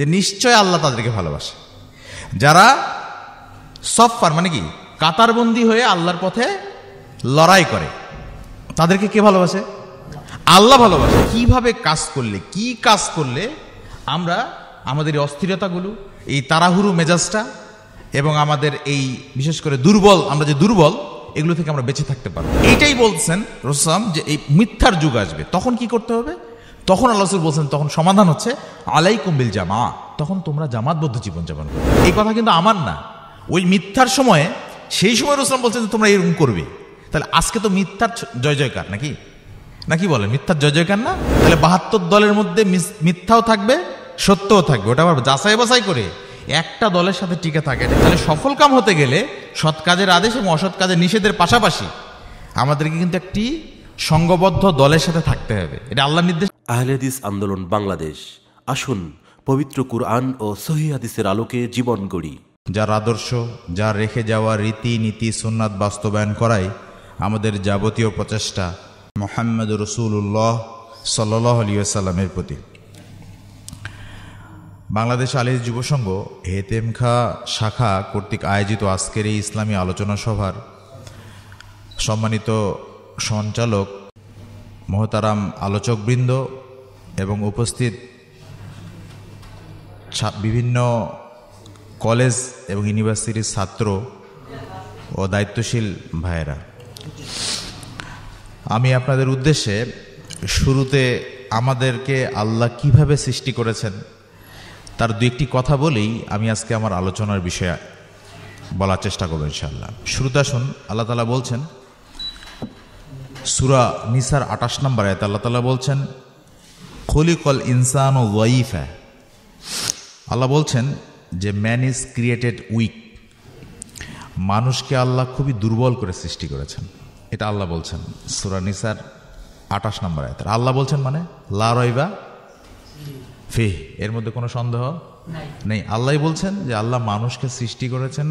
যে নিশ্চয় আল্লাহ তাদেরকে ভালোবাসে যারা সফার মানে কি কাতারবন্দি হয়ে আল্লাহর পথে লড়াই করে তাদেরকে কে ভালোবাসে আল্লাহ ভালোবাসে কিভাবে কাজ করলে কি কাজ করলে আমরা আমাদের অস্থিরতাগুলো এই তারাহুরু মেজাজটা এবং আমাদের এই বিশেষ করে দুর্বল আমরা যে দুর্বল এগুলো থেকে আমরা বেঁচে থাকতে পারবো এইটাই বলছেন রোসাম যে এই মিথ্যার যুগ আসবে তখন কি করতে হবে তখন আল্লাহ রসুল বলছেন তখন সমাধান হচ্ছে আলাই কুম্বিল জামা তখন তোমরা জামাতবদ্ধ জীবনযাপন করবে এই কথা কিন্তু আমার না ওই মিথ্যার সময়ে সেই সময় রসুলাম বলছেন যে তোমরা এরকম করবে তাহলে আজকে তো মিথ্যার জয় জয়কার নাকি নাকি বলে মিথ্যার জয় জয়কার না তাহলে বাহাত্তর দলের মধ্যে মিথ্যাও থাকবে সত্যও থাকবে ওটা আবার যাচাই বাছাই করে একটা দলের সাথে টিকে থাকে তাহলে সফল কাম হতে গেলে সৎ কাজের আদেশ এবং অসৎ কাজের নিষেধের পাশাপাশি আমাদেরকে কিন্তু একটি সংঘবদ্ধ দলের সাথে থাকতে হবে এটা আল্লাহ নির্দেশ আহলেদিস আন্দোলন বাংলাদেশ আসুন পবিত্র কুরআন ও সহিদিসের আলোকে জীবন গড়ি যার আদর্শ যা রেখে যাওয়া রীতিনীতি সুন্নাত বাস্তবায়ন করাই আমাদের যাবতীয় প্রচেষ্টা মোহাম্মদ রসুল্লাহ সাল্লাহ আলিয়াল্লামের প্রতি বাংলাদেশ আলী যুবসংঘ হেতেম খা শাখা কর্তৃক আয়োজিত আজকের এই ইসলামী আলোচনা সভার সম্মানিত সঞ্চালক মহতারাম আলোচকবৃন্দ এবং উপস্থিত বিভিন্ন কলেজ এবং ইউনিভার্সিটির ছাত্র ও দায়িত্বশীল ভাইয়েরা আমি আপনাদের উদ্দেশ্যে শুরুতে আমাদেরকে আল্লাহ কিভাবে সৃষ্টি করেছেন তার দু একটি কথা বলেই আমি আজকে আমার আলোচনার বিষয়ে বলার চেষ্টা করবো ইনশাআল্লাহ শুরুতে আসুন আল্লাহ তালা বলছেন সুরা নিসার আটাশ নম্বর আয়তা আল্লাহ তালা বলছেন খলিকল ইনসান ও ওয়াইফা আল্লাহ বলছেন যে ম্যান ইজ ক্রিয়েটেড উইক মানুষকে আল্লাহ খুবই দুর্বল করে সৃষ্টি করেছেন এটা আল্লাহ বলছেন সুরা নিসার আটাশ নম্বর আয়তার আল্লাহ বলছেন মানে লা রইবা ফে এর মধ্যে কোনো সন্দেহ নেই আল্লাহ বলছেন যে আল্লাহ মানুষকে সৃষ্টি করেছেন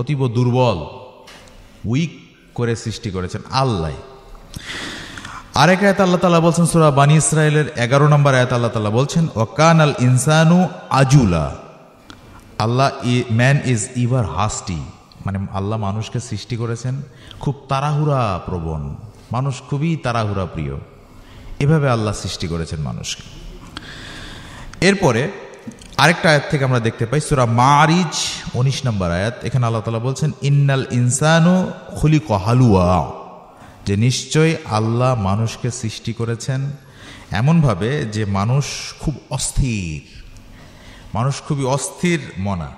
অতীব দুর্বল উইক করে সৃষ্টি করেছেন আল্লাহ আরেক আয়াত আল্লাহ তালা বলছেন সুরা বানী ইসরায়েলের এগারো নম্বর আয়াত আল্লাহ তালা বলছেন ওকান আল ইনসানু আজুলা আল্লাহ ম্যান ইজ ইভার হাস্টি মানে আল্লাহ মানুষকে সৃষ্টি করেছেন খুব তাড়াহুড়া প্রবণ মানুষ খুবই তাড়াহুড়া প্রিয় এভাবে আল্লাহ সৃষ্টি করেছেন মানুষকে এরপরে আরেকটা আয়াত থেকে আমরা দেখতে পাই সুরা মারিজ উনিশ নম্বর আয়াত এখানে আল্লাহ তালা বলছেন ইন্নাল ইনসানু খুলি কহালুয়া যে নিশ্চয়ই আল্লাহ মানুষকে সৃষ্টি করেছেন এমনভাবে যে মানুষ খুব অস্থির মানুষ খুবই অস্থির মনা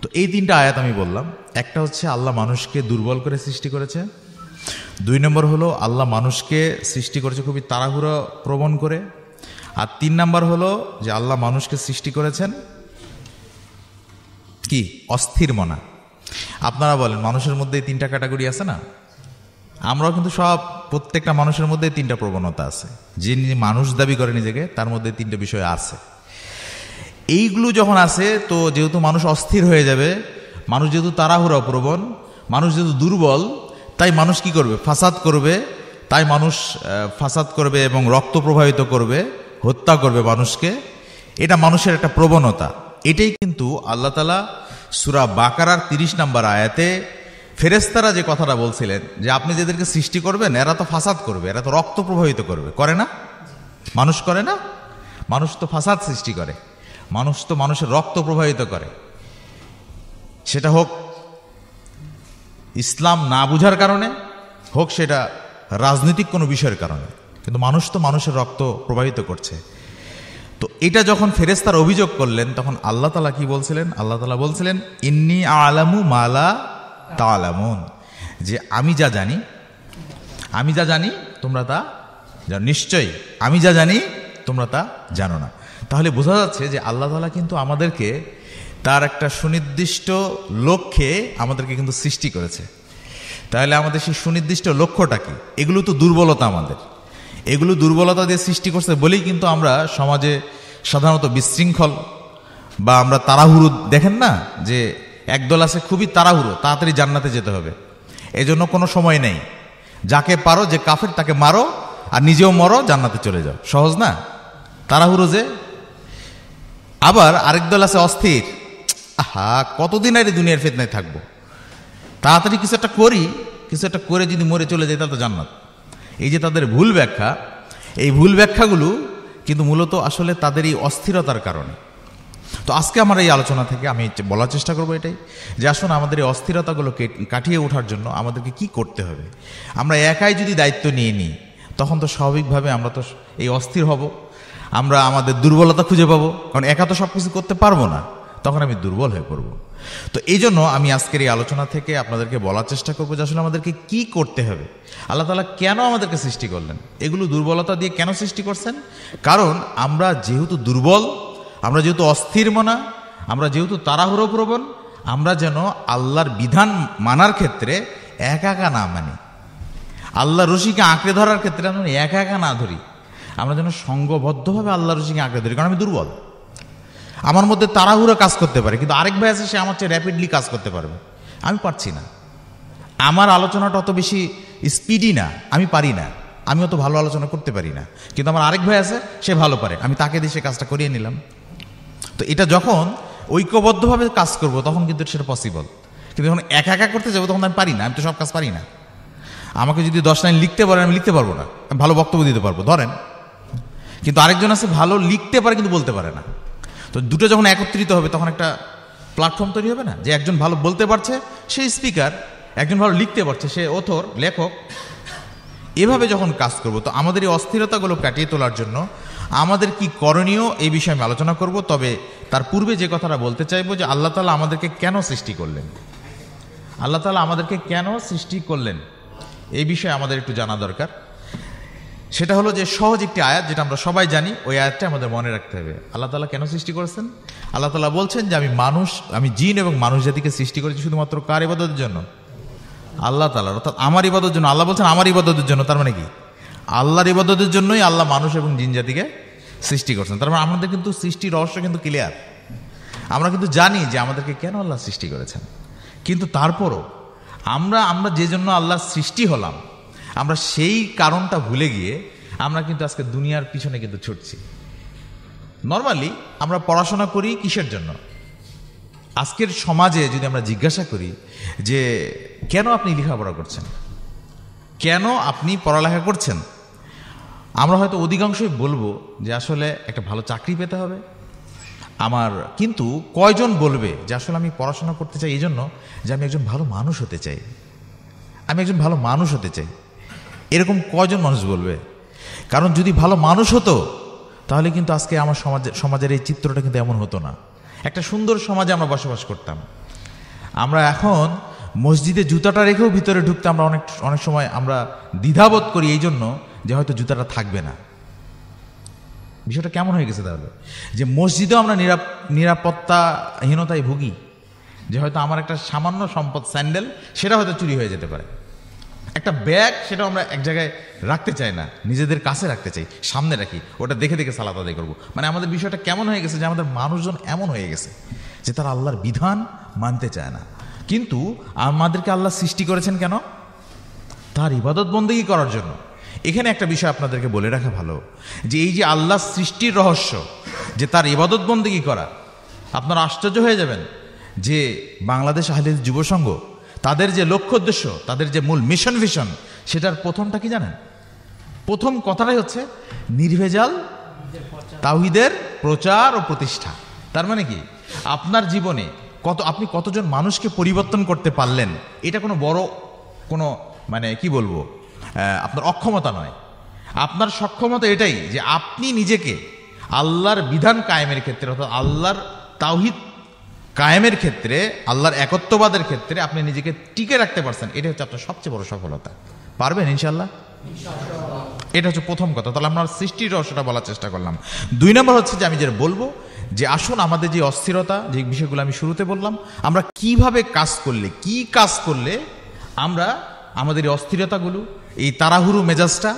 তো এই তিনটা আয়াত আমি বললাম একটা হচ্ছে আল্লাহ মানুষকে দুর্বল করে সৃষ্টি করেছে দুই নম্বর হলো আল্লাহ মানুষকে সৃষ্টি করেছে খুবই তাড়াহুড়ো প্রবণ করে আর তিন নম্বর হলো যে আল্লাহ মানুষকে সৃষ্টি করেছেন কি অস্থির মনা আপনারা বলেন মানুষের মধ্যে এই তিনটা ক্যাটাগরি আছে না আমরাও কিন্তু সব প্রত্যেকটা মানুষের মধ্যে তিনটা প্রবণতা আছে যে মানুষ দাবি করে নিজেকে তার মধ্যে তিনটা বিষয় আছে এইগুলো যখন আসে তো যেহেতু মানুষ অস্থির হয়ে যাবে মানুষ যেহেতু তাড়াহুড়া প্রবণ মানুষ যেহেতু দুর্বল তাই মানুষ কি করবে ফাসাদ করবে তাই মানুষ ফাসাদ করবে এবং রক্ত প্রবাহিত করবে হত্যা করবে মানুষকে এটা মানুষের একটা প্রবণতা এটাই কিন্তু আল্লাহ তালা সুরা বাকারার তিরিশ নাম্বার আয়াতে ফেরেস্তারা যে কথাটা বলছিলেন যে আপনি যাদেরকে সৃষ্টি করবেন এরা তো ফাসাদ করবে এরা তো রক্ত প্রবাহিত করবে করে না মানুষ করে না মানুষ তো ফাসাদ সৃষ্টি করে মানুষ তো মানুষের রক্ত প্রবাহিত করে সেটা হোক ইসলাম না বুঝার কারণে হোক সেটা রাজনৈতিক কোনো বিষয়ের কারণে কিন্তু মানুষ তো মানুষের রক্ত প্রবাহিত করছে তো এটা যখন ফেরেস্তার অভিযোগ করলেন তখন আল্লাহ তালা কি বলছিলেন আল্লাহ তালা বলছিলেন ইন্নি আলামু মালা তালামুন যে আমি যা জানি আমি যা জানি তোমরা তা জানো নিশ্চয়ই আমি যা জানি তোমরা তা জানো না তাহলে বোঝা যাচ্ছে যে আল্লাহ তালা কিন্তু আমাদেরকে তার একটা সুনির্দিষ্ট লক্ষ্যে আমাদেরকে কিন্তু সৃষ্টি করেছে তাহলে আমাদের সেই সুনির্দিষ্ট লক্ষ্যটা কি এগুলো তো দুর্বলতা আমাদের এগুলো দুর্বলতা দিয়ে সৃষ্টি করছে বলেই কিন্তু আমরা সমাজে সাধারণত বিশৃঙ্খল বা আমরা তাড়াহুড়ো দেখেন না যে একদল আছে খুবই তাড়াহুড়ো তাড়াতাড়ি জান্নাতে যেতে হবে এজন্য কোনো সময় নেই যাকে পারো যে কাফের তাকে মারো আর নিজেও মরো জান্নাতে চলে যাও সহজ না তাড়াহুড়ো যে আবার আরেক দল আছে অস্থির আহা কতদিন আর দুনিয়ার ফেতনায় থাকবো তাড়াতাড়ি কিছু একটা করি কিছু একটা করে যদি মরে চলে যায় তাহলে তো জান্নাত এই যে তাদের ভুল ব্যাখ্যা এই ভুল ব্যাখ্যাগুলো কিন্তু মূলত আসলে তাদের এই অস্থিরতার কারণে তো আজকে আমার এই আলোচনা থেকে আমি বলার চেষ্টা করবো এটাই যে আসুন আমাদের এই অস্থিরতাগুলো কাটিয়ে ওঠার জন্য আমাদেরকে কি করতে হবে আমরা একাই যদি দায়িত্ব নিয়ে নিই তখন তো স্বাভাবিকভাবে আমরা তো এই অস্থির হব আমরা আমাদের দুর্বলতা খুঁজে পাবো কারণ একা তো সব কিছু করতে পারবো না তখন আমি দুর্বল হয়ে পড়বো তো এই জন্য আমি আজকের এই আলোচনা থেকে আপনাদেরকে বলার চেষ্টা করবো যে আসলে আমাদেরকে কি করতে হবে আল্লাহ তালা কেন আমাদেরকে সৃষ্টি করলেন এগুলো দুর্বলতা দিয়ে কেন সৃষ্টি করছেন কারণ আমরা যেহেতু দুর্বল আমরা যেহেতু অস্থির মনা আমরা যেহেতু তাড়াহুড়ো প্রবণ আমরা যেন আল্লাহর বিধান মানার ক্ষেত্রে একা একা না মানি আল্লাহ রশিকে আঁকড়ে ধরার ক্ষেত্রে আমরা একা একা না ধরি আমরা যেন সঙ্গবদ্ধভাবে আল্লাহ রশিকে আঁকড়ে ধরি কারণ আমি দুর্বল আমার মধ্যে তাড়াহুড়ো কাজ করতে পারে কিন্তু আরেক ভাই আছে সে আমার চেয়ে র্যাপিডলি কাজ করতে পারবে আমি পারছি না আমার আলোচনাটা অত বেশি স্পিডি না আমি পারি না আমি অত ভালো আলোচনা করতে পারি না কিন্তু আমার আরেক ভাই আছে সে ভালো পারে আমি তাকে দিয়ে সে কাজটা করিয়ে নিলাম তো এটা যখন ঐক্যবদ্ধভাবে কাজ করব তখন কিন্তু সেটা পসিবল কিন্তু যখন একা একা করতে যাবো তখন আমি পারি না আমি তো সব কাজ পারি না আমাকে যদি দশ লাইন লিখতে পারেন আমি লিখতে পারবো না আমি ভালো বক্তব্য দিতে পারবো ধরেন কিন্তু আরেকজন আছে ভালো লিখতে পারে কিন্তু বলতে পারে না তো দুটো যখন একত্রিত হবে তখন একটা প্ল্যাটফর্ম তৈরি হবে না যে একজন ভালো বলতে পারছে সেই স্পিকার একজন ভালো লিখতে পারছে সে অথর লেখক এভাবে যখন কাজ করব তো আমাদের এই অস্থিরতাগুলো কাটিয়ে তোলার জন্য আমাদের কি করণীয় এই বিষয়ে আমি আলোচনা করব তবে তার পূর্বে যে কথাটা বলতে চাইবো যে আল্লাহ তালা আমাদেরকে কেন সৃষ্টি করলেন আল্লাহ তালা আমাদেরকে কেন সৃষ্টি করলেন এই বিষয়ে আমাদের একটু জানা দরকার সেটা হলো যে সহজ একটি আয়াত যেটা আমরা সবাই জানি ওই আয়াতটা আমাদের মনে রাখতে হবে আল্লাহ তালা কেন সৃষ্টি করেছেন আল্লাহ তালা বলছেন যে আমি মানুষ আমি জিন এবং মানুষ জাতিকে সৃষ্টি করেছি শুধুমাত্র কার ইবাদতের জন্য আল্লাহ তালার অর্থাৎ আমার ইবাদতের জন্য আল্লাহ বলছেন আমার ইবাদতের জন্য তার মানে কি আল্লাহর ইবাদতের জন্যই আল্লাহ মানুষ এবং জিনজাতিকে সৃষ্টি করছেন তার মানে আমাদের কিন্তু সৃষ্টির রহস্য কিন্তু ক্লিয়ার আমরা কিন্তু জানি যে আমাদেরকে কেন আল্লাহ সৃষ্টি করেছেন কিন্তু তারপরও আমরা আমরা যে জন্য আল্লাহ সৃষ্টি হলাম আমরা সেই কারণটা ভুলে গিয়ে আমরা কিন্তু আজকে দুনিয়ার পিছনে কিন্তু ছুটছি নর্মালি আমরা পড়াশোনা করি কিসের জন্য আজকের সমাজে যদি আমরা জিজ্ঞাসা করি যে কেন আপনি লেখাপড়া করছেন কেন আপনি পড়ালেখা করছেন আমরা হয়তো অধিকাংশই বলবো যে আসলে একটা ভালো চাকরি পেতে হবে আমার কিন্তু কয়জন বলবে যে আসলে আমি পড়াশোনা করতে চাই এই জন্য যে আমি একজন ভালো মানুষ হতে চাই আমি একজন ভালো মানুষ হতে চাই এরকম কয়জন মানুষ বলবে কারণ যদি ভালো মানুষ হতো তাহলে কিন্তু আজকে আমার সমাজ সমাজের এই চিত্রটা কিন্তু এমন হতো না একটা সুন্দর সমাজে আমরা বসবাস করতাম আমরা এখন মসজিদে জুতাটা রেখেও ভিতরে ঢুকতে আমরা অনেক অনেক সময় আমরা দ্বিধাবোধ করি এই জন্য যে হয়তো জুতাটা থাকবে না বিষয়টা কেমন হয়ে গেছে তাহলে যে মসজিদেও আমরা নিরাপ নিরাপত্তাহীনতায় ভুগি যে হয়তো আমার একটা সামান্য সম্পদ স্যান্ডেল সেটা হয়তো চুরি হয়ে যেতে পারে একটা ব্যাগ সেটা আমরা এক জায়গায় রাখতে চাই না নিজেদের কাছে রাখতে চাই সামনে রাখি ওটা দেখে দেখে সালাত আদায় করবো মানে আমাদের বিষয়টা কেমন হয়ে গেছে যে আমাদের মানুষজন এমন হয়ে গেছে যে তারা আল্লাহর বিধান মানতে চায় না কিন্তু আমাদেরকে আল্লাহ সৃষ্টি করেছেন কেন তার ইবাদত বন্দেগী করার জন্য এখানে একটা বিষয় আপনাদেরকে বলে রাখা ভালো যে এই যে আল্লাহ সৃষ্টির রহস্য যে তার কী করা আপনারা আশ্চর্য হয়ে যাবেন যে বাংলাদেশ আহলে যুবসংঘ তাদের যে লক্ষ্য উদ্দেশ্য তাদের যে মূল মিশন ভিশন সেটার প্রথমটা কি জানেন প্রথম কথাটাই হচ্ছে নির্ভেজাল তাহিদের প্রচার ও প্রতিষ্ঠা তার মানে কি আপনার জীবনে কত আপনি কতজন মানুষকে পরিবর্তন করতে পারলেন এটা কোনো বড় কোনো মানে কি বলবো আপনার অক্ষমতা নয় আপনার সক্ষমতা এটাই যে আপনি নিজেকে আল্লাহর বিধান কায়েমের ক্ষেত্রে অর্থাৎ আল্লাহর তাওহিদ কায়েমের ক্ষেত্রে আল্লাহর একত্ববাদের ক্ষেত্রে আপনি নিজেকে টিকে রাখতে পারছেন এটা হচ্ছে আপনার সবচেয়ে বড় সফলতা পারবেন ইনশাল্লাহ এটা হচ্ছে প্রথম কথা তাহলে আমরা সৃষ্টির রহস্যটা বলার চেষ্টা করলাম দুই নম্বর হচ্ছে যে আমি যেটা বলবো যে আসুন আমাদের যে অস্থিরতা যে বিষয়গুলো আমি শুরুতে বললাম আমরা কিভাবে কাজ করলে কি কাজ করলে আমরা আমাদের এই অস্থিরতাগুলো এই তারাহুরু মেজাজটা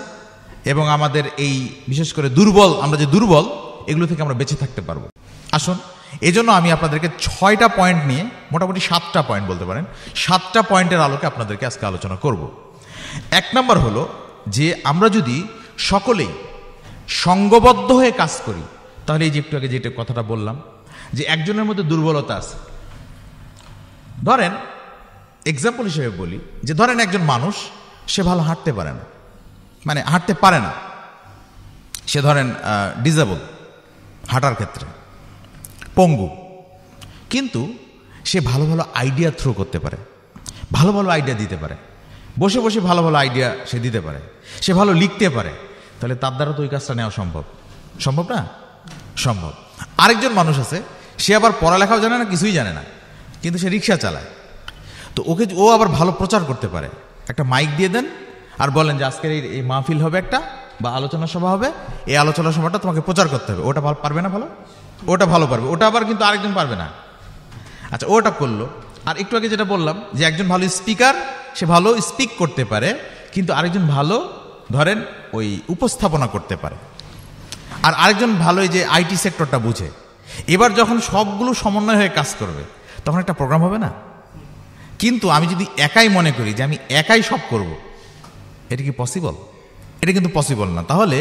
এবং আমাদের এই বিশেষ করে দুর্বল আমরা যে দুর্বল এগুলো থেকে আমরা বেঁচে থাকতে পারবো আসুন এজন্য আমি আপনাদেরকে ছয়টা পয়েন্ট নিয়ে মোটামুটি সাতটা পয়েন্ট বলতে পারেন সাতটা পয়েন্টের আলোকে আপনাদেরকে আজকে আলোচনা করব এক নম্বর হলো যে আমরা যদি সকলেই সঙ্গবদ্ধ হয়ে কাজ করি তাহলে এই যে একটু আগে যেটা কথাটা বললাম যে একজনের মধ্যে দুর্বলতা আছে ধরেন এক্সাম্পল হিসেবে বলি যে ধরেন একজন মানুষ সে ভালো হাঁটতে পারে না মানে হাঁটতে পারে না সে ধরেন ডিজেবল হাঁটার ক্ষেত্রে পঙ্গু কিন্তু সে ভালো ভালো আইডিয়া থ্রো করতে পারে ভালো ভালো আইডিয়া দিতে পারে বসে বসে ভালো ভালো আইডিয়া সে দিতে পারে সে ভালো লিখতে পারে তাহলে তার দ্বারা তো ওই কাজটা নেওয়া সম্ভব সম্ভব না সম্ভব আরেকজন মানুষ আছে সে আবার পড়ালেখাও জানে না কিছুই জানে না কিন্তু সে রিক্সা চালায় তো ওকে ও আবার ভালো প্রচার করতে পারে একটা মাইক দিয়ে দেন আর বলেন যে আজকের এই মাহফিল হবে একটা বা আলোচনা সভা হবে এই আলোচনা সভাটা তোমাকে প্রচার করতে হবে ওটা ভালো পারবে না ভালো ওটা ভালো পারবে ওটা আবার কিন্তু আরেকজন পারবে না আচ্ছা ওটা করলো আর একটু আগে যেটা বললাম যে একজন ভালো স্পিকার সে ভালো স্পিক করতে পারে কিন্তু আরেকজন ভালো ধরেন ওই উপস্থাপনা করতে পারে আর আরেকজন ভালো যে আইটি সেক্টরটা বুঝে এবার যখন সবগুলো সমন্বয় হয়ে কাজ করবে তখন একটা প্রোগ্রাম হবে না কিন্তু আমি যদি একাই মনে করি যে আমি একাই সব করব। এটা কি পসিবল এটা কিন্তু পসিবল না তাহলে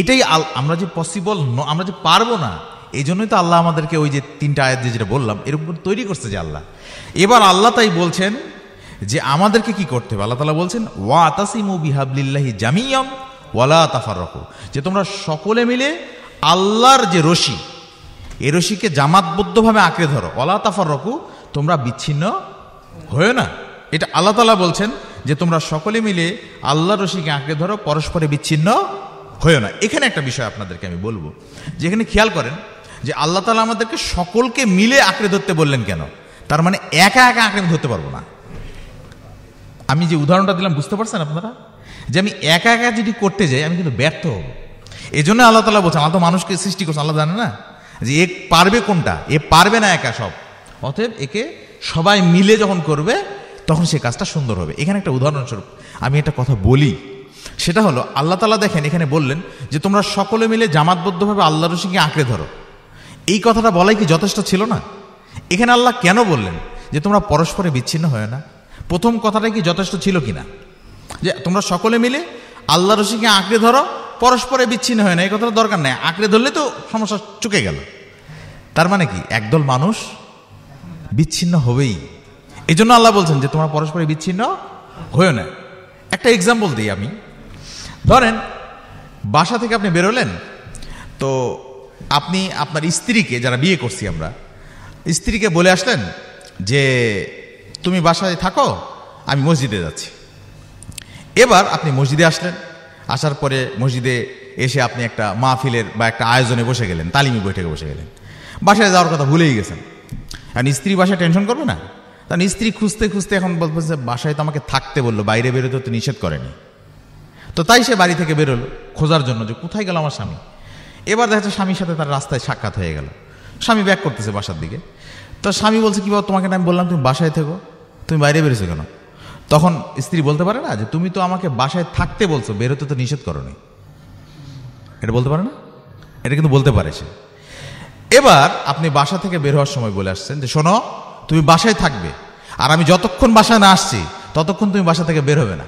এটাই আমরা যে পসিবল আমরা যে পারবো না এই জন্যই তো আল্লাহ আমাদেরকে ওই যে তিনটা আয়াত দিয়ে যেটা বললাম এরকম করে তৈরি করছে যে আল্লাহ এবার আল্লাহ তাই বলছেন যে আমাদেরকে কি করতে হবে আল্লাহ তালা বলছেন ওয়া আতাসিমু বিহাবলিল্লাহি জামিয়াম ওয়ালা তাফার রকো যে তোমরা সকলে মিলে আল্লাহর যে রশি এ রশিকে জামাতবদ্ধভাবে আঁকড়ে ধরো ওয়ালা তাফার রকু তোমরা বিচ্ছিন্ন হয়েও না এটা আল্লাহ তালা বলছেন যে তোমরা সকলে মিলে আল্লাহ রশিকে আঁকড়ে ধরো পরস্পরে বিচ্ছিন্ন হয়েও না এখানে একটা বিষয় আপনাদেরকে আমি বলবো যেখানে খেয়াল করেন যে আল্লাহ তালা আমাদেরকে সকলকে মিলে আঁকড়ে ধরতে বললেন কেন তার মানে একা একা আঁকড়ে ধরতে পারবো না আমি যে উদাহরণটা দিলাম বুঝতে পারছেন আপনারা যে আমি একা একা যদি করতে যাই আমি কিন্তু ব্যর্থ হব এই জন্য আল্লাহ তালা বলছেন আল্লাহ তো মানুষকে সৃষ্টি করছে আল্লাহ জানে না যে এ পারবে কোনটা এ পারবে না একা সব অতএব একে সবাই মিলে যখন করবে তখন সে কাজটা সুন্দর হবে এখানে একটা উদাহরণস্বরূপ আমি একটা কথা বলি সেটা হলো আল্লাহ তালা দেখেন এখানে বললেন যে তোমরা সকলে মিলে জামাতবদ্ধভাবে আল্লাহ রসিকে আঁকড়ে ধরো এই কথাটা বলাই কি যথেষ্ট ছিল না এখানে আল্লাহ কেন বললেন যে তোমরা পরস্পরে বিচ্ছিন্ন হয় না প্রথম কথাটা কি যথেষ্ট ছিল কি না যে তোমরা সকলে মিলে আল্লাহ রসিকে আঁকড়ে ধরো পরস্পরে বিচ্ছিন্ন হয় না এই কথাটা দরকার নেই আঁকড়ে ধরলে তো সমস্যা চুকে গেল তার মানে কি একদল মানুষ বিচ্ছিন্ন হবেই এই জন্য আল্লাহ বলছেন যে তোমরা পরস্পরে বিচ্ছিন্ন হয়েও না একটা এক্সাম্পল দিই আমি ধরেন বাসা থেকে আপনি বেরোলেন তো আপনি আপনার স্ত্রীকে যারা বিয়ে করছি আমরা স্ত্রীকে বলে আসলেন যে তুমি বাসায় থাকো আমি মসজিদে যাচ্ছি এবার আপনি মসজিদে আসলেন আসার পরে মসজিদে এসে আপনি একটা মাহফিলের বা একটা আয়োজনে বসে গেলেন তালিমি বৈঠকে বসে গেলেন বাসায় যাওয়ার কথা ভুলেই গেছেন কারণ স্ত্রী বাসায় টেনশন করবে না কারণ স্ত্রী খুঁজতে খুঁজতে এখন বলবো যে বাসায় তো আমাকে থাকতে বললো বাইরে বেরোতে তো নিষেধ করেনি তো তাই সে বাড়ি থেকে বেরোলো খোঁজার জন্য যে কোথায় গেল আমার স্বামী এবার দেখা যাচ্ছে স্বামীর সাথে তার রাস্তায় সাক্ষাৎ হয়ে গেল স্বামী ব্যাক করতেছে বাসার দিকে তো স্বামী বলছে কী বাবা তোমাকে আমি বললাম তুমি বাসায় থেকো তুমি বাইরে বেরোছো কেন তখন স্ত্রী বলতে পারে না যে তুমি তো আমাকে বাসায় থাকতে বলছো বেরোতে তো নিষেধ করো এটা বলতে পারে না এটা কিন্তু বলতে পারে সে এবার আপনি বাসা থেকে বের হওয়ার সময় বলে আসছেন যে শোনো তুমি বাসায় থাকবে আর আমি যতক্ষণ বাসায় না আসছি ততক্ষণ তুমি বাসা থেকে বের হবে না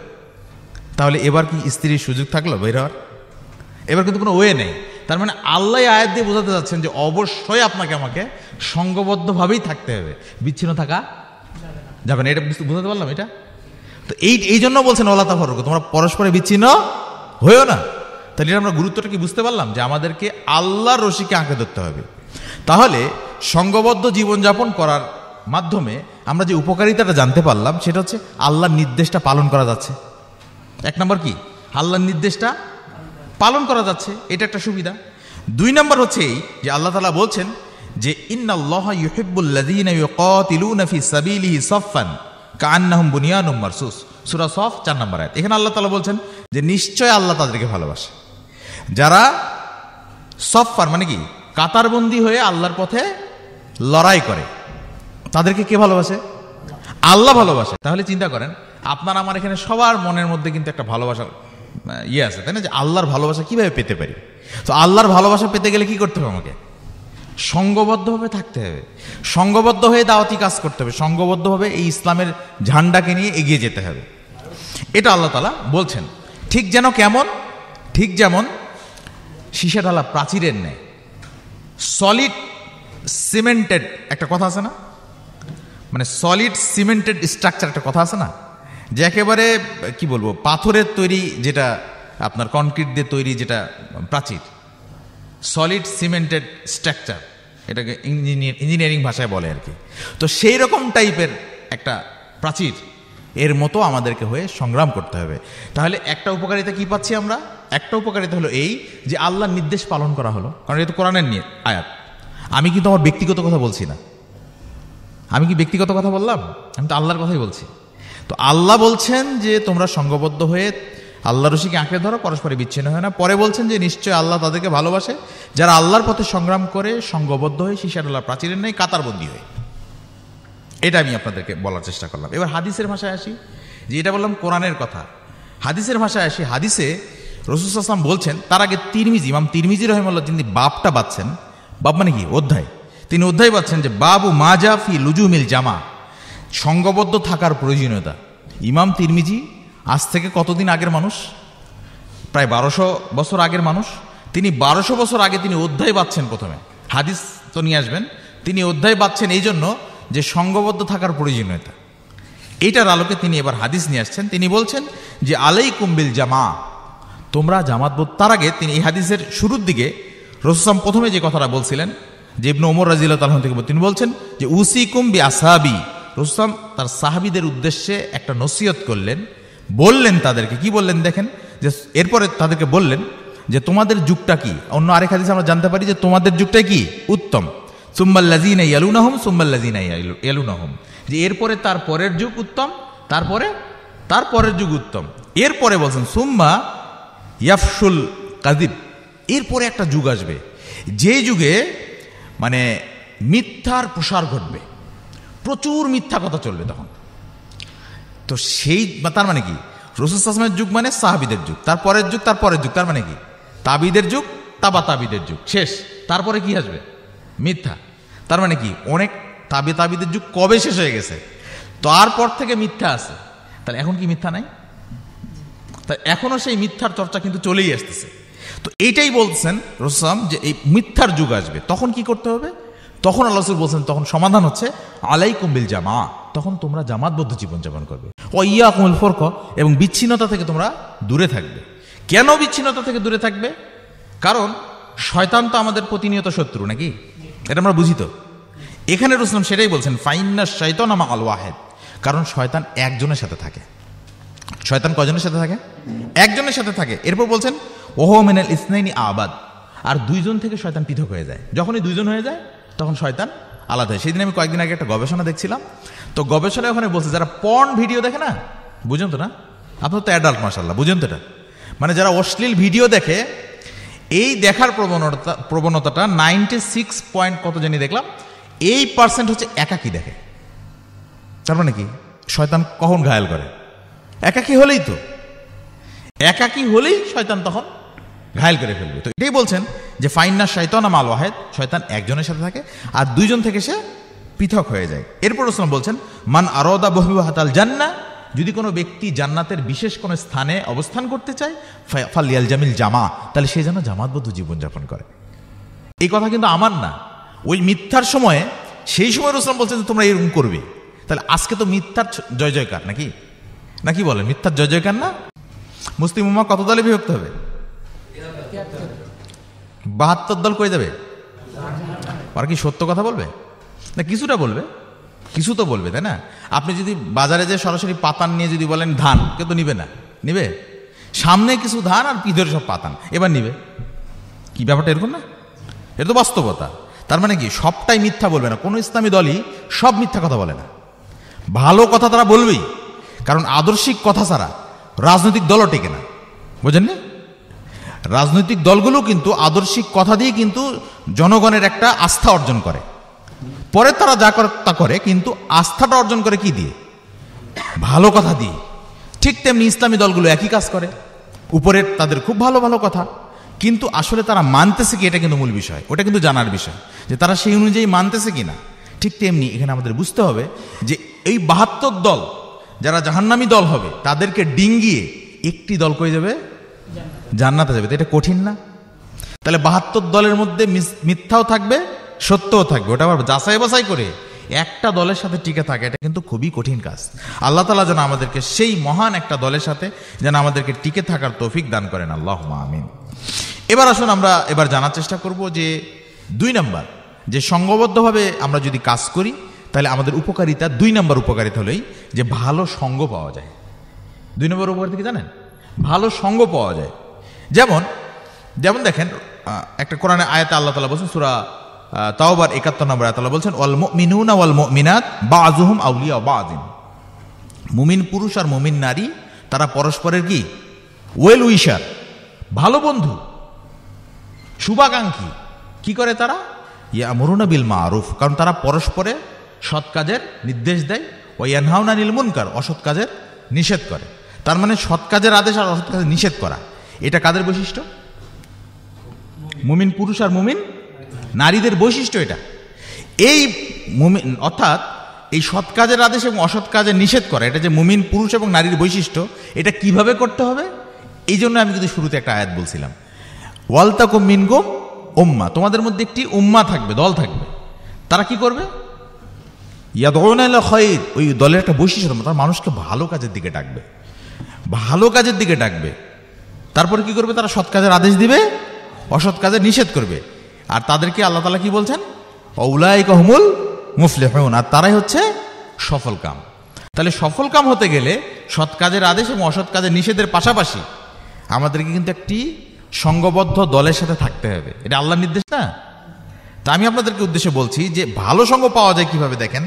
তাহলে এবার কি স্ত্রীর সুযোগ থাকলো বের হওয়ার এবার কিন্তু কোনো ওয়ে নেই তার মানে আল্লাহ আয়াত দিয়ে বোঝাতে যাচ্ছেন যে অবশ্যই আপনাকে আমাকে সঙ্গবদ্ধভাবেই থাকতে হবে বিচ্ছিন্ন থাকা যাবে না এটা বোঝাতে পারলাম এটা তো এই এই জন্য বলছেন ওলা ফরক তোমরা পরস্পরে বিচ্ছিন্ন হয়েও না তাহলে আমরা গুরুত্বটা কি বুঝতে পারলাম যে আমাদেরকে আল্লাহ রশিকে আঁকে ধরতে হবে তাহলে সঙ্গবদ্ধ জীবনযাপন করার মাধ্যমে আমরা যে উপকারিতাটা জানতে পারলাম সেটা হচ্ছে আল্লাহর নির্দেশটা পালন করা যাচ্ছে এক নম্বর কি আল্লাহর নির্দেশটা পালন করা যাচ্ছে এটা একটা সুবিধা দুই নম্বর হচ্ছে এই যে আল্লাহ তালা বলছেন যে সুরা সফ চার এখানে আল্লাহ তালা বলছেন যে নিশ্চয় আল্লাহ তাদেরকে ভালোবাসে যারা সফার মানে কি কাতারবন্দি হয়ে আল্লাহর পথে লড়াই করে তাদেরকে কে ভালোবাসে আল্লাহ ভালোবাসে তাহলে চিন্তা করেন আপনার আমার এখানে সবার মনের মধ্যে কিন্তু একটা ভালোবাসার ইয়ে আছে তাই না যে আল্লাহর ভালোবাসা কীভাবে পেতে পারি তো আল্লাহর ভালোবাসা পেতে গেলে কি করতে হবে আমাকে সঙ্গবদ্ধভাবে থাকতে হবে সঙ্গবদ্ধ হয়ে দাওয়াতি কাজ করতে হবে সঙ্গবদ্ধভাবে এই ইসলামের ঝান্ডাকে নিয়ে এগিয়ে যেতে হবে এটা আল্লাহ তালা বলছেন ঠিক যেন কেমন ঠিক যেমন সীসা প্রাচীরের ন্যায় সলিড সিমেন্টেড একটা কথা আছে না মানে সলিড সিমেন্টেড স্ট্রাকচার একটা কথা আছে না যে একেবারে কি বলবো পাথরের তৈরি যেটা আপনার কনক্রিট দিয়ে তৈরি যেটা প্রাচীর সলিড সিমেন্টেড স্ট্রাকচার এটাকে ইঞ্জিনিয়ার ইঞ্জিনিয়ারিং ভাষায় বলে আর কি তো সেই রকম টাইপের একটা প্রাচীর এর মতো আমাদেরকে হয়ে সংগ্রাম করতে হবে তাহলে একটা উপকারিতা কি পাচ্ছি আমরা একটা উপকারিতা হলো এই যে আল্লাহর নির্দেশ পালন করা হলো কারণ এটা তো কোরআনের নিয়ে আয়াত আমি কিন্তু আমার ব্যক্তিগত কথা বলছি না আমি কি ব্যক্তিগত কথা বললাম আমি তো আল্লাহর কথাই বলছি তো আল্লাহ বলছেন যে তোমরা সঙ্গবদ্ধ হয়ে আল্লাহ রশিকে আঁকড়ে ধরো পরস্পরে বিচ্ছিন্ন হয় না পরে বলছেন যে নিশ্চয় আল্লাহ তাদেরকে ভালোবাসে যারা আল্লাহর পথে সংগ্রাম করে সঙ্গবদ্ধ হয়ে আল্লাহ প্রাচীরের নেই কাতারবন্দি হয়ে এটা আমি আপনাদেরকে বলার চেষ্টা করলাম এবার হাদিসের ভাষায় আসি যে এটা বললাম কোরআনের কথা হাদিসের ভাষায় আসি হাদিসে আসলাম বলছেন তার আগে তিরমিজি ইমাম তিরমিজি রহমাল্লাহ তিনি বাপটা বাচ্ছেন বাপ মানে কি অধ্যায় তিনি অধ্যায় পাচ্ছেন যে বাবু মাজা ফি লুজুমিল জামা সঙ্গবদ্ধ থাকার প্রয়োজনীয়তা ইমাম তিরমিজি আজ থেকে কতদিন আগের মানুষ প্রায় বারোশো বছর আগের মানুষ তিনি বারোশো বছর আগে তিনি অধ্যায় পাচ্ছেন প্রথমে হাদিস তো নিয়ে আসবেন তিনি অধ্যায় পাচ্ছেন এই জন্য যে সঙ্গবদ্ধ থাকার প্রয়োজনীয়তা এটার আলোকে তিনি এবার হাদিস নিয়ে আসছেন তিনি বলছেন যে আলাই কুম্বিল জামা তোমরা জামাতবোধ তার আগে তিনি এই হাদিসের শুরুর দিকে রসুসাম প্রথমে যে কথাটা বলছিলেন যে ইবনু ওমর রাজিল্লা তালন থেকে তিনি বলছেন যে উসিকুম কুম্বি আসাহাবি রসুসাম তার সাহাবিদের উদ্দেশ্যে একটা নসিহত করলেন বললেন তাদেরকে কি বললেন দেখেন যে এরপরে তাদেরকে বললেন যে তোমাদের যুগটা কি অন্য আরেক হাদিসে আমরা জানতে পারি যে তোমাদের যুগটা কি উত্তম সুম্মাল্লাজিনা ইয়ালুনাহম সুম্মাল্লাজিনা ইয়ালুনাহম যে এরপরে তার পরের যুগ উত্তম তারপরে তার পরের যুগ উত্তম এরপরে বলছেন সুম্মা ইয়াফসুল কাদিব এরপরে একটা যুগ আসবে যে যুগে মানে মিথ্যার প্রসার ঘটবে প্রচুর মিথ্যা কথা চলবে তখন তো সেই তার মানে কি রসুল আসলামের যুগ মানে সাহাবিদের যুগ তার পরের যুগ তার পরের যুগ তার মানে কি তাবিদের যুগ তাবা তাবিদের যুগ শেষ তারপরে কি আসবে মিথ্যা তার মানে কি অনেক তাবে তাবিদের যুগ কবে শেষ হয়ে গেছে তারপর থেকে মিথ্যা আছে তাহলে এখন কি মিথ্যা নাই তা এখনও সেই মিথ্যার চর্চা কিন্তু চলেই আসতেছে তো এইটাই বলছেন রসাম যে এই মিথ্যার যুগ আসবে তখন কি করতে হবে তখন আল্লাহ বলছেন তখন সমাধান হচ্ছে আলাই কুম্বিল জামা তখন তোমরা জামাতবদ্ধ জীবনযাপন করবে ও ইয়া কুমিল ফরক এবং বিচ্ছিন্নতা থেকে তোমরা দূরে থাকবে কেন বিচ্ছিন্নতা থেকে দূরে থাকবে কারণ শয়তান তো আমাদের প্রতিনিয়ত শত্রু নাকি এটা আমরা বুঝি তো এখানে রুসলাম সেটাই বলছেন ফাইন্না শয়তান আমা আল ওয়াহেদ কারণ শয়তান একজনের সাথে থাকে শয়তান কজনের সাথে থাকে একজনের সাথে থাকে এরপর বলছেন ওহো মেনাল ইসনাইনি আবাদ আর দুইজন থেকে শয়তান পৃথক হয়ে যায় যখনই দুইজন হয়ে যায় তখন শয়তান আলাদা হয় সেদিন আমি কয়েকদিন আগে একটা গবেষণা দেখছিলাম তো গবেষণায় ওখানে বলছে যারা পর্ন ভিডিও দেখে না বুঝেন তো না আপনার তো অ্যাডাল্ট মার্শাল্লাহ বুঝেন তো এটা মানে যারা অশ্লীল ভিডিও দেখে এই দেখার প্রবণতা প্রবণতাটা নাইনটি সিক্স পয়েন্ট কত জানি দেখলাম এই পার্সেন্ট হচ্ছে একাকি দেখে তার মানে কি শয়তান কখন ঘায়াল করে একাকি হলেই তো একাকি হলেই শয়তান তখন ঘায়ল করে ফেলবে তো এটাই বলছেন যে ফাইন্না শয়তান আমাল ওয়াহেদ শয়তান একজনের সাথে থাকে আর দুইজন থেকে সে পৃথক হয়ে যায় এরপর ওসলাম বলছেন মান আরদা বহিবাহাতাল জান্না যদি কোনো ব্যক্তি জান্নাতের বিশেষ কোনো স্থানে অবস্থান করতে চায় ফালিয়াল জামিল জামা তাহলে সে যেন জামাতবদ্ধ জীবনযাপন করে এই কথা কিন্তু আমার না ওই মিথ্যার সময়ে সেই সময় রসলাম বলছেন যে তোমরা এরকম করবে তাহলে আজকে তো মিথ্যার জয় জয়কার নাকি নাকি বলে মিথ্যার জয় জয়কার না মুসলিম উম্মা কত দলে বিভক্ত হবে বাহাত্তর দল করে যাবে আর কি সত্য কথা বলবে না কিছুটা বলবে কিছু তো বলবে তাই না আপনি যদি বাজারে যে সরাসরি পাতান নিয়ে যদি বলেন ধান কেউ তো নিবে না নিবে সামনে কিছু ধান আর পিঁধরে সব পাতান এবার নিবে কি ব্যাপারটা এরকম না এটা তো বাস্তবতা তার মানে কি সবটাই মিথ্যা বলবে না কোনো ইসলামী দলই সব মিথ্যা কথা বলে না ভালো কথা তারা বলবেই কারণ আদর্শিক কথা ছাড়া রাজনৈতিক দলও টেকে না বোঝেননি রাজনৈতিক দলগুলো কিন্তু আদর্শিক কথা দিয়ে কিন্তু জনগণের একটা আস্থা অর্জন করে পরে তারা যা করে তা করে কিন্তু আস্থাটা অর্জন করে কি দিয়ে ভালো কথা দিয়ে ঠিক তেমনি ইসলামী দলগুলো একই কাজ করে উপরের তাদের খুব ভালো ভালো কথা কিন্তু আসলে তারা মানতেছে কি এটা কিন্তু মূল বিষয় ওটা কিন্তু জানার বিষয় যে তারা সেই অনুযায়ী মানতেছে কি না ঠিক তেমনি এখানে আমাদের বুঝতে হবে যে এই বাহাত্তর দল যারা জাহান্নামি দল হবে তাদেরকে ডিঙ্গিয়ে একটি দল কয়ে যাবে জান্নাতে যাবে তো এটা কঠিন না তাহলে বাহাত্তর দলের মধ্যে মিথ্যাও থাকবে সত্যও থাকবে ওটা আবার যাচাই বাসাই করে একটা দলের সাথে টিকে থাকে এটা কিন্তু খুবই কঠিন কাজ আল্লাহ তালা যেন আমাদেরকে সেই মহান একটা দলের সাথে যেন আমাদেরকে টিকে থাকার তৌফিক দান করেন আল্লাহ আমিন এবার আসুন আমরা এবার জানার চেষ্টা করব যে দুই নাম্বার যে সংঘবদ্ধভাবে আমরা যদি কাজ করি তাহলে আমাদের উপকারিতা দুই নম্বর উপকারিতা হলেই যে ভালো সঙ্গ পাওয়া যায় দুই নম্বর উপকারিতা কি জানেন ভালো সঙ্গ পাওয়া যায় যেমন যেমন দেখেন একটা কোরআনে আয়াত আল্লাহ তালা বলছেন সুরা তাওবার একাত্তর নম্বর আয়তাল্লাহ বলছেন অল মিনুনা ওয়াল মিনাত বা আজুহম আউলিয়া বা আজিম মুমিন পুরুষ আর মুমিন নারী তারা পরস্পরের কি ওয়েল উইশার ভালো বন্ধু শুভাকাঙ্ক্ষী কি করে তারা ইয়া আমরুনা বিল মা আরুফ কারণ তারা পরস্পরে সৎ কাজের নির্দেশ দেয় ও এনহাওনা নীল মুনকার অসৎ কাজের নিষেধ করে তার মানে সৎ কাজের আদেশ আর অসৎ কাজের নিষেধ করা এটা কাদের বৈশিষ্ট্য মুমিন পুরুষ আর মুমিন নারীদের বৈশিষ্ট্য এটা এই মুমিন অর্থাৎ এই সৎ কাজের আদেশ এবং অসৎ কাজের নিষেধ করা এটা যে মুমিন পুরুষ এবং নারীর বৈশিষ্ট্য এটা কিভাবে করতে হবে এই জন্য আমি কিন্তু শুরুতে একটা আয়াত বলছিলাম ওয়ালতাকুম মিনকুম উম্মা তোমাদের মধ্যে একটি উম্মা থাকবে দল থাকবে তারা কি করবে ইয়াদ ওই দলের একটা বৈশিষ্ট্য তার মানুষকে ভালো কাজের দিকে ডাকবে ভালো কাজের দিকে ডাকবে তারপরে কি করবে তারা সৎ কাজের আদেশ দিবে অসৎ কাজে নিষেধ করবে আর তাদেরকে আল্লাহ তালা কি বলছেন অউলাই কহমুল মুফলে হেমন আর তারাই হচ্ছে সফল কাম তাহলে সফল কাম হতে গেলে সৎ কাজের আদেশ এবং অসৎ কাজের নিষেধের পাশাপাশি আমাদেরকে কিন্তু একটি সঙ্গবদ্ধ দলের সাথে থাকতে হবে এটা আল্লাহর নির্দেশ না তা আমি আপনাদেরকে উদ্দেশ্যে বলছি যে ভালো সঙ্গ পাওয়া যায় কিভাবে দেখেন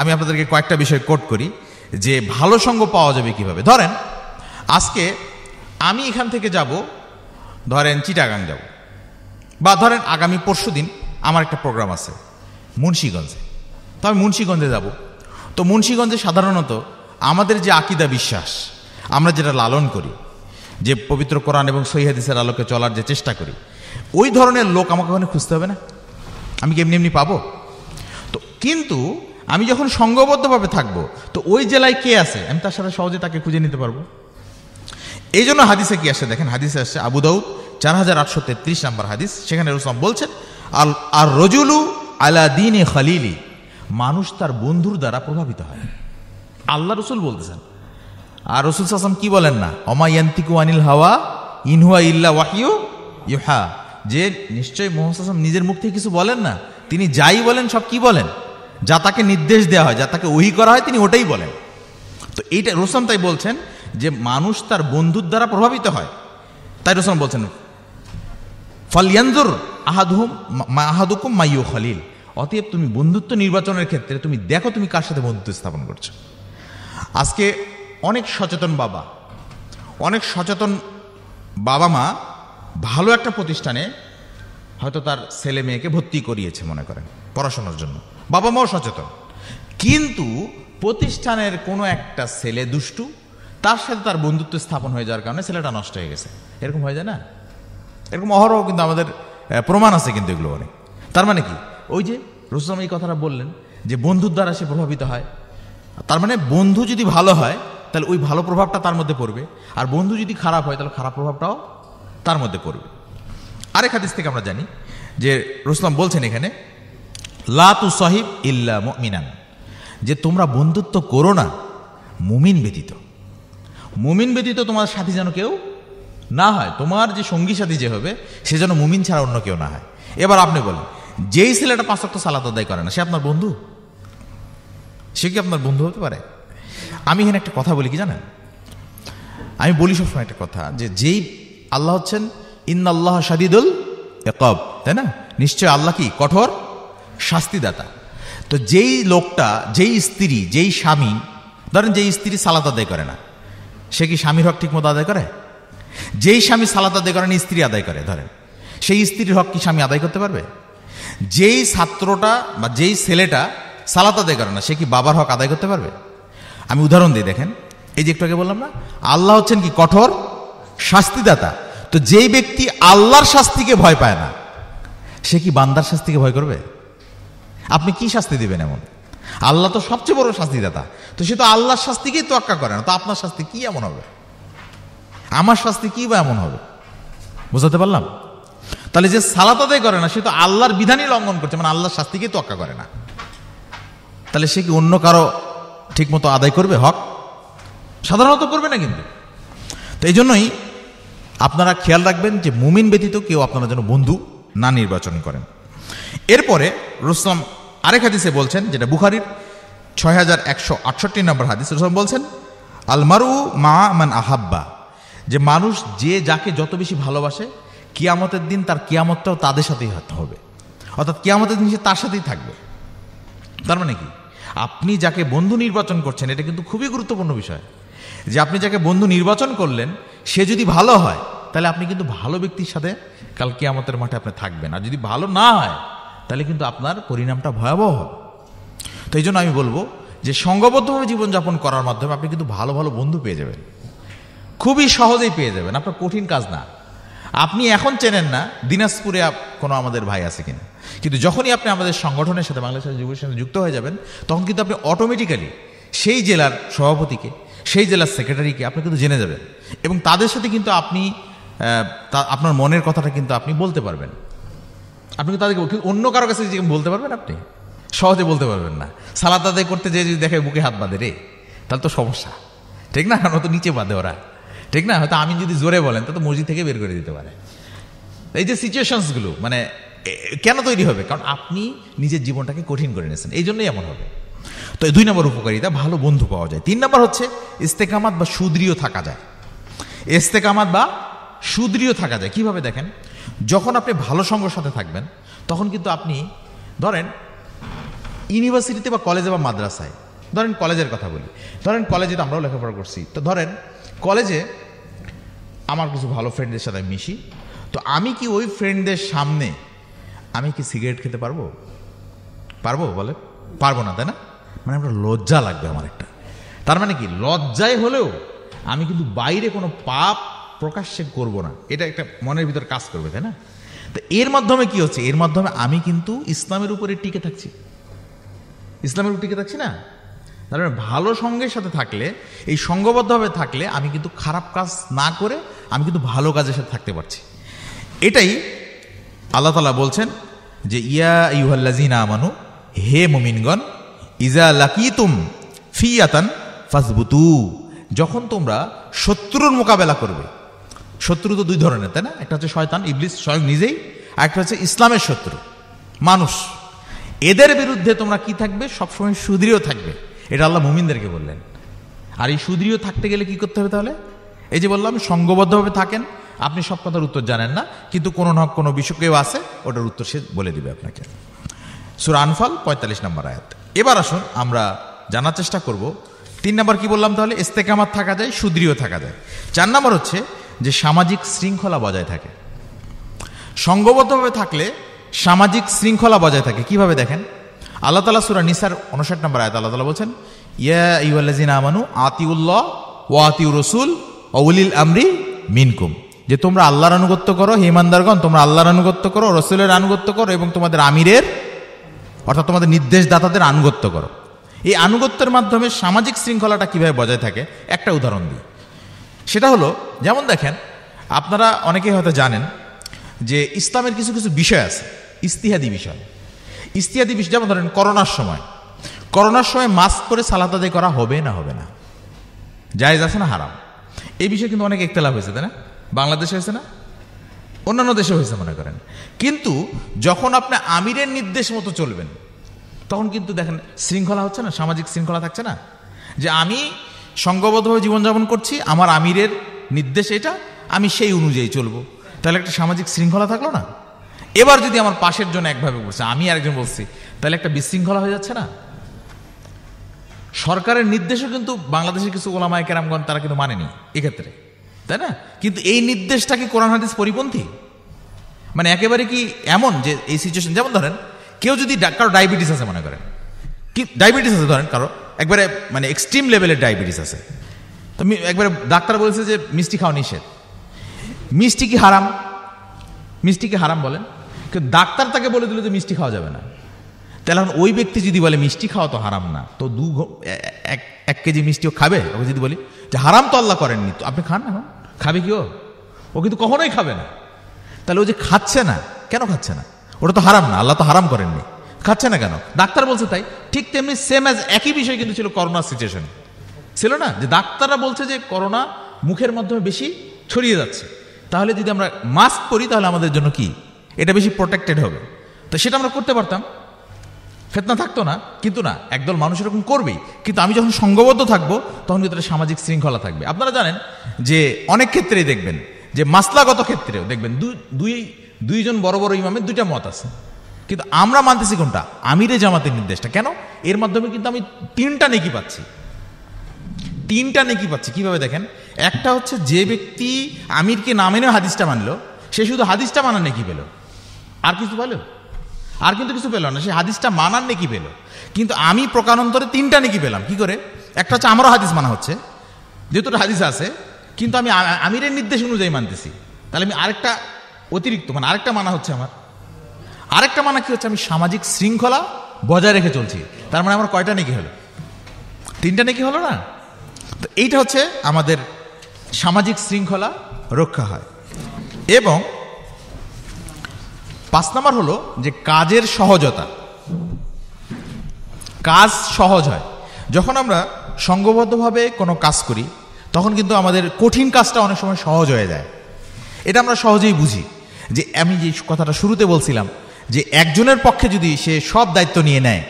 আমি আপনাদেরকে কয়েকটা বিষয় কোট করি যে ভালো সঙ্গ পাওয়া যাবে কিভাবে ধরেন আজকে আমি এখান থেকে যাব ধরেন চিটাগাং যাব বা ধরেন আগামী পরশু দিন আমার একটা প্রোগ্রাম আছে মুন্সীগঞ্জে তো আমি মুন্সীগঞ্জে যাব তো মুন্সীগঞ্জে সাধারণত আমাদের যে আকিদা বিশ্বাস আমরা যেটা লালন করি যে পবিত্র কোরআন এবং সহিহাদিসের আলোকে চলার যে চেষ্টা করি ওই ধরনের লোক আমাকে ওখানে খুঁজতে হবে না আমি কি এমনি এমনি পাবো তো কিন্তু আমি যখন সঙ্গবদ্ধভাবে থাকবো তো ওই জেলায় কে আছে আমি তার সাথে সহজে তাকে খুঁজে নিতে পারবো এই জন্য হাদিসে কি আসে দেখেন হাদিসে আসছে আবু চার হাজার আটশো তেত্রিশ নাম্বার হাদিস সেখানে রসলাম বলছেন আল আর রজুলু আলা এ খালিলি মানুষ তার বন্ধুর দ্বারা প্রভাবিত হয় আল্লাহ রসুল বলতেছেন আর রসুল সাসাম কি বলেন না অমায়ান্তিকু আনিল হাওয়া ইনহুয়া ইল্লা ওয়াহিউ ইহা যে নিশ্চয়ই মোহাম্মদ নিজের মুখ থেকে কিছু বলেন না তিনি যাই বলেন সব কি বলেন যা তাকে নির্দেশ দেওয়া হয় যা তাকে ওহি করা হয় তিনি ওটাই বলেন তো এইটা রোসম তাই বলছেন যে মানুষ তার বন্ধুর দ্বারা প্রভাবিত হয় তাই রোসম বলছেন ফলিয়ানজুর আহাদুম আহাদুকুম মাইয়ু খলিল অতএব তুমি বন্ধুত্ব নির্বাচনের ক্ষেত্রে তুমি দেখো তুমি কার সাথে বন্ধুত্ব স্থাপন করছো আজকে অনেক সচেতন বাবা অনেক সচেতন বাবা মা ভালো একটা প্রতিষ্ঠানে হয়তো তার ছেলে মেয়েকে ভর্তি করিয়েছে মনে করেন পড়াশোনার জন্য বাবা মাও সচেতন কিন্তু প্রতিষ্ঠানের কোনো একটা ছেলে দুষ্টু তার সাথে তার বন্ধুত্ব স্থাপন হয়ে যাওয়ার কারণে ছেলেটা নষ্ট হয়ে গেছে এরকম হয়ে যায় না এরকম অহরহ কিন্তু আমাদের প্রমাণ আছে কিন্তু এগুলো অনেক তার মানে কি ওই যে রুসলাম এই কথাটা বললেন যে বন্ধুর দ্বারা সে প্রভাবিত হয় তার মানে বন্ধু যদি ভালো হয় তাহলে ওই ভালো প্রভাবটা তার মধ্যে পড়বে আর বন্ধু যদি খারাপ হয় তাহলে খারাপ প্রভাবটাও তার মধ্যে পড়বে আরেক হাদিস থেকে আমরা জানি যে রুসলাম বলছেন এখানে লাতু সাহিব ইল্লা মিনান যে তোমরা বন্ধুত্ব করো না মুমিন ব্যতীত মুমিন ব্যতীত তোমার সাথী যেন কেউ না হয় তোমার যে সঙ্গী সাথী যে হবে সে যেন মুমিন ছাড়া অন্য কেউ না হয় এবার আপনি বলেন যেই ছেলেটা পাঁচ রক্ত সালাত আদায় করে না সে আপনার বন্ধু সে কি আপনার বন্ধু হতে পারে আমি এখানে একটা কথা বলি কি জানেন আমি বলি সবসময় একটা কথা যে যেই আল্লাহ হচ্ছেন আল্লাহ সাদিদুল একব তাই না নিশ্চয় আল্লাহ কি কঠোর শাস্তিদাতা তো যেই লোকটা যেই স্ত্রী যেই স্বামী ধরেন যেই স্ত্রী সালাত আদায় করে না সে কি স্বামীর হক ঠিকমতো আদায় করে যেই স্বামী সালাত আদায় করে না স্ত্রী আদায় করে ধরেন সেই স্ত্রীর হক কি স্বামী আদায় করতে পারবে যেই ছাত্রটা বা যেই ছেলেটা সালাত আদায় করে না সে কি বাবার হক আদায় করতে পারবে আমি উদাহরণ দিই দেখেন এই যে একটু আগে বললাম না আল্লাহ হচ্ছেন কি কঠোর শাস্তিদাতা তো যেই ব্যক্তি আল্লাহর শাস্তিকে ভয় পায় না সে কি বান্দার শাস্তিকে ভয় করবে আপনি কি শাস্তি দিবেন এমন আল্লাহ তো সবচেয়ে বড় শাস্তিদাতা তো সে তো আল্লাহর শাস্তিকেই তোয়াক্কা করে না তো আপনার শাস্তি কি এমন হবে আমার শাস্তি কি বা এমন হবে বুঝাতে পারলাম তাহলে যে সালাত আদায় করে না সে তো আল্লাহর বিধানই লঙ্ঘন করছে মানে আল্লাহর শাস্তিকেই তোয়াক্কা করে না তাহলে সে কি অন্য কারো ঠিকমতো আদায় করবে হক সাধারণত করবে না কিন্তু তো এই জন্যই আপনারা খেয়াল রাখবেন যে মুমিন ব্যতীত কেউ আপনারা যেন বন্ধু না নির্বাচন করেন এরপরে রুসলাম আরেক হাদিসে বলছেন যেটা বুখারির ছয় হাজার একশো আটষট্টি নম্বর হাদিস রুসলাম বলছেন আলমারু মা মান আহাব্বা যে মানুষ যে যাকে যত বেশি ভালোবাসে কিয়ামতের দিন তার কিয়ামতটাও তাদের সাথেই হবে অর্থাৎ কিয়ামতের দিন সে তার সাথেই থাকবে তার মানে কি আপনি যাকে বন্ধু নির্বাচন করছেন এটা কিন্তু খুবই গুরুত্বপূর্ণ বিষয় যে আপনি যাকে বন্ধু নির্বাচন করলেন সে যদি ভালো হয় তাহলে আপনি কিন্তু ভালো ব্যক্তির সাথে কালকে আমাদের মাঠে আপনি থাকবেন আর যদি ভালো না হয় তাহলে কিন্তু আপনার পরিণামটা ভয়াবহ হবে তো এই জন্য আমি বলবো যে সঙ্গবদ্ধভাবে জীবনযাপন করার মাধ্যমে আপনি কিন্তু ভালো ভালো বন্ধু পেয়ে যাবেন খুবই সহজেই পেয়ে যাবেন আপনার কঠিন কাজ না আপনি এখন চেনেন না দিনাজপুরে কোনো আমাদের ভাই আছে কিনা কিন্তু যখনই আপনি আমাদের সংগঠনের সাথে বাংলাদেশের যুবের সাথে যুক্ত হয়ে যাবেন তখন কিন্তু আপনি অটোমেটিক্যালি সেই জেলার সভাপতিকে সেই জেলার সেক্রেটারিকে আপনি কিন্তু জেনে যাবেন এবং তাদের সাথে কিন্তু আপনি আপনার মনের কথাটা কিন্তু আপনি বলতে পারবেন আপনি তাদেরকে অন্য কারো কাছে বলতে পারবেন আপনি সহজে বলতে পারবেন না সালাদ আদায় করতে যেয়ে যদি দেখে বুকে হাত বাঁধে রে তাহলে তো সমস্যা ঠিক না কারণ তো নিচে বাঁধে ওরা ঠিক না হয়তো আমি যদি জোরে বলেন তো মসজিদ থেকে বের করে দিতে পারে এই যে সিচুয়েশনসগুলো মানে কেন তৈরি হবে কারণ আপনি নিজের জীবনটাকে কঠিন করে নিয়েছেন এই জন্যই এমন হবে তো এই দুই নম্বর উপকারিতা ভালো বন্ধু পাওয়া যায় তিন নম্বর হচ্ছে ইস্তেকামাত বা সুদৃঢ় থাকা যায় ইস্তেকামাত বা সুদৃঢ় থাকা যায় কিভাবে দেখেন যখন আপনি ভালো সঙ্গের সাথে থাকবেন তখন কিন্তু আপনি ধরেন ইউনিভার্সিটিতে বা কলেজে বা মাদ্রাসায় ধরেন কলেজের কথা বলি ধরেন কলেজে তো আমরাও লেখাপড়া করছি তো ধরেন কলেজে আমার কিছু ভালো ফ্রেন্ডদের সাথে মিশি তো আমি কি ওই ফ্রেন্ডদের সামনে আমি কি সিগারেট খেতে পারবো পারবো বলে পারবো না তাই না মানে আমার লজ্জা লাগবে আমার একটা তার মানে কি লজ্জায় হলেও আমি কিন্তু বাইরে কোনো পাপ প্রকাশ্যে করব না এটা একটা মনের ভিতর কাজ করবে তাই না তো এর মাধ্যমে কি হচ্ছে এর মাধ্যমে আমি কিন্তু ইসলামের উপরে টিকে থাকছি ইসলামের উপর টিকে থাকছি না তার মানে ভালো সঙ্গের সাথে থাকলে এই সঙ্গবদ্ধভাবে থাকলে আমি কিন্তু খারাপ কাজ না করে আমি কিন্তু ভালো কাজের সাথে থাকতে পারছি এটাই আল্লাহ তালা বলছেন যে ইয়া ইউহাল্লাজিনা আমানু হে মুমিনগণ ইজা লাকিতুম ফিয়াতান ফাজবুতু যখন তোমরা শত্রুর মোকাবেলা করবে শত্রু তো দুই ধরনের তাই না একটা হচ্ছে শয়তান ইবলিস স্বয়ং নিজেই আর একটা হচ্ছে ইসলামের শত্রু মানুষ এদের বিরুদ্ধে তোমরা কি থাকবে সবসময় সুদৃঢ় থাকবে এটা আল্লাহ মুমিনদেরকে বললেন আর এই সুদৃঢ় থাকতে গেলে কি করতে হবে তাহলে এই যে বললাম সঙ্গবদ্ধভাবে থাকেন আপনি সব কথার উত্তর জানেন না কিন্তু কোনো না কোনো বিষয় কেউ আছে ওটার উত্তর সে বলে দিবে আপনাকে সুর আনফল পঁয়তাল্লিশ নম্বর আয়াত এবার আসুন আমরা জানার চেষ্টা করব তিন নম্বর কি বললাম তাহলে ইস্তেকামাত থাকা যায় সুদৃঢ় থাকা যায় চার নম্বর হচ্ছে যে সামাজিক শৃঙ্খলা বজায় থাকে সঙ্গবদ্ধভাবে থাকলে সামাজিক শৃঙ্খলা বজায় থাকে কিভাবে দেখেন আল্লাহ তালা সুরা নিসার উনষাট নম্বর আয়ত আল্লাহ তালা বলছেন ইয়া ইউল্লাজিন আমানু আতিউল্লাহ ও আতিউ রসুল অউলিল আমরি মিনকুম যে তোমরা আল্লাহর আনুগত্য করো হিমানদারগণ তোমরা আল্লাহর আনুগত্য করো রসুলের আনুগত্য করো এবং তোমাদের আমিরের অর্থাৎ তোমাদের নির্দেশদাতাদের আনুগত্য করো এই আনুগত্যের মাধ্যমে সামাজিক শৃঙ্খলাটা কীভাবে বজায় থাকে একটা উদাহরণ দিই সেটা হলো যেমন দেখেন আপনারা অনেকেই হয়তো জানেন যে ইসলামের কিছু কিছু বিষয় আছে ইস্তিহাদি বিষয় ইস্তিহাদি বিষয় যেমন ধরেন করোনার সময় করোনার সময় মাস্ক পরে সালাত করা হবে না হবে না জায়েজ আছে না হারাম এই বিষয়ে কিন্তু অনেক একতলাপ হয়েছে তাই না বাংলাদেশে হয়েছে না অন্যান্য দেশে হয়েছে মনে করেন কিন্তু যখন আপনি আমিরের নির্দেশ মতো চলবেন তখন কিন্তু দেখেন শৃঙ্খলা হচ্ছে না সামাজিক শৃঙ্খলা থাকছে না যে আমি সঙ্গবদ্ধভাবে জীবনযাপন করছি আমার আমিরের নির্দেশ এটা আমি সেই অনুযায়ী চলবো তাহলে একটা সামাজিক শৃঙ্খলা থাকলো না এবার যদি আমার পাশের জন্য একভাবে বলছে আমি আরেকজন বলছি তাহলে একটা বিশৃঙ্খলা হয়ে যাচ্ছে না সরকারের নির্দেশও কিন্তু বাংলাদেশের কিছু ওলামায় কেরামগণ তারা কিন্তু মানেনি এক্ষেত্রে তাই না কিন্তু এই নির্দেশটা কি কোরআন হাদিস পরিপন্থী মানে একেবারে কি এমন যে এই সিচুয়েশন যেমন ধরেন কেউ যদি কারো ডায়াবেটিস আছে মনে করেন কি ডায়াবেটিস আছে ধরেন কারো একবারে মানে এক্সট্রিম লেভেলের ডায়াবেটিস আছে তো একবারে ডাক্তার বলছে যে মিষ্টি খাওয়া নিষেধ মিষ্টি কি হারাম মিষ্টি কি হারাম বলেন কিন্তু ডাক্তার তাকে বলে দিল যে মিষ্টি খাওয়া যাবে না তাহলে এখন ওই ব্যক্তি যদি বলে মিষ্টি খাওয়া তো হারাম না তো দু এক কেজি মিষ্টিও খাবে ওকে যদি বলি যে হারাম তো আল্লাহ করেননি তো আপনি খান এখন খাবে কি ও ও কিন্তু কখনোই খাবে না তাহলে ও যে খাচ্ছে না কেন খাচ্ছে না ওটা তো হারাম না আল্লাহ তো হারাম করেননি খাচ্ছে না কেন ডাক্তার বলছে তাই ঠিক তেমনি সেম অ্যাজ একই বিষয় কিন্তু ছিল করোনা সিচুয়েশন ছিল না যে ডাক্তাররা বলছে যে করোনা মুখের মাধ্যমে বেশি ছড়িয়ে যাচ্ছে তাহলে যদি আমরা মাস্ক পরি তাহলে আমাদের জন্য কি এটা বেশি প্রোটেক্টেড হবে তো সেটা আমরা করতে পারতাম ফেতনা থাকতো না কিন্তু না একদল মানুষ এরকম করবেই কিন্তু আমি যখন সঙ্গবদ্ধ থাকব তখন কিন্তু একটা সামাজিক শৃঙ্খলা থাকবে আপনারা জানেন যে অনেক ক্ষেত্রেই দেখবেন যে মাসলাগত ক্ষেত্রেও দেখবেন দুই দুইজন বড় বড় ইমামের দুইটা মত আছে কিন্তু আমরা মানতেছি কোনটা আমিরে জামাতের নির্দেশটা কেন এর মাধ্যমে কিন্তু আমি তিনটা নেকি পাচ্ছি তিনটা নেকি পাচ্ছি কিভাবে দেখেন একটা হচ্ছে যে ব্যক্তি আমিরকে না মেনে হাদিসটা মানলো সে শুধু হাদিসটা মানা নেকি পেল আর কিছু পেলো আর কিন্তু কিছু পেল না সে হাদিসটা মানার নেকি পেল কিন্তু আমি প্রকারান্তরে তিনটা নেকি পেলাম কি করে একটা হচ্ছে আমারও হাদিস মানা হচ্ছে যেহেতু হাদিস আছে কিন্তু আমি আমিরের নির্দেশ অনুযায়ী মানতেছি তাহলে আমি আরেকটা অতিরিক্ত মানে আরেকটা মানা হচ্ছে আমার আরেকটা মানা কি হচ্ছে আমি সামাজিক শৃঙ্খলা বজায় রেখে চলছি তার মানে আমার কয়টা নেকি হলো তিনটা নেকি হলো না তো এইটা হচ্ছে আমাদের সামাজিক শৃঙ্খলা রক্ষা হয় এবং পাঁচ নাম্বার হলো যে কাজের সহজতা কাজ সহজ হয় যখন আমরা সঙ্গবদ্ধভাবে কোনো কাজ করি তখন কিন্তু আমাদের কঠিন কাজটা অনেক সময় সহজ হয়ে যায় এটা আমরা সহজেই বুঝি যে আমি যে কথাটা শুরুতে বলছিলাম যে একজনের পক্ষে যদি সে সব দায়িত্ব নিয়ে নেয়